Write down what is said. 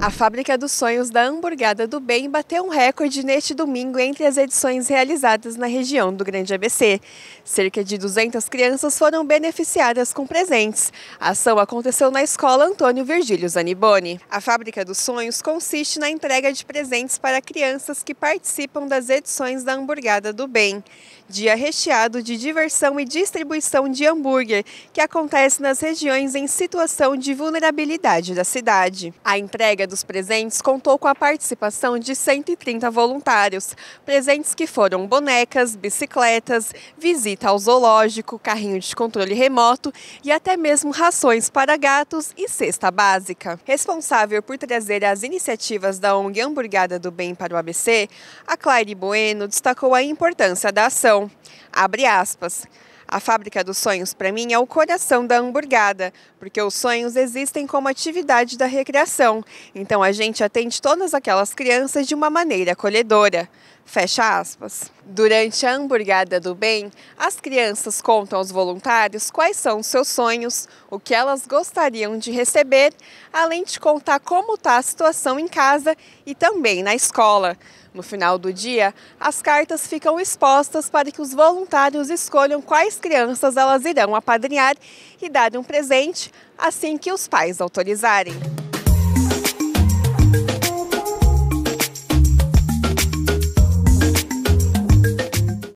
A fábrica dos sonhos da Hamburgada do Bem bateu um recorde neste domingo entre as edições realizadas na região do Grande ABC. Cerca de 200 crianças foram beneficiadas com presentes. A ação aconteceu na escola Antônio Virgílio Zaniboni. A fábrica dos sonhos consiste na entrega de presentes para crianças que participam das edições da Hamburgada do Bem. Dia recheado de diversão e distribuição de hambúrguer, que acontece nas regiões em situação de vulnerabilidade da cidade. A entrega dos presentes contou com a participação de 130 voluntários. Presentes que foram bonecas, bicicletas, visita ao zoológico, carrinho de controle remoto e até mesmo rações para gatos e cesta básica. Responsável por trazer as iniciativas da ONG Hamburgada do Bem para o ABC, a Claire Bueno destacou a importância da ação. Abre aspas. A Fábrica dos Sonhos, para mim, é o coração da hamburgada, porque os sonhos existem como atividade da recreação. Então a gente atende todas aquelas crianças de uma maneira acolhedora. Fecha aspas. Durante a hamburgada do bem, as crianças contam aos voluntários quais são os seus sonhos, o que elas gostariam de receber, além de contar como está a situação em casa e também na escola. No final do dia, as cartas ficam expostas para que os voluntários escolham quais crianças elas irão apadrinhar e dar um presente assim que os pais autorizarem.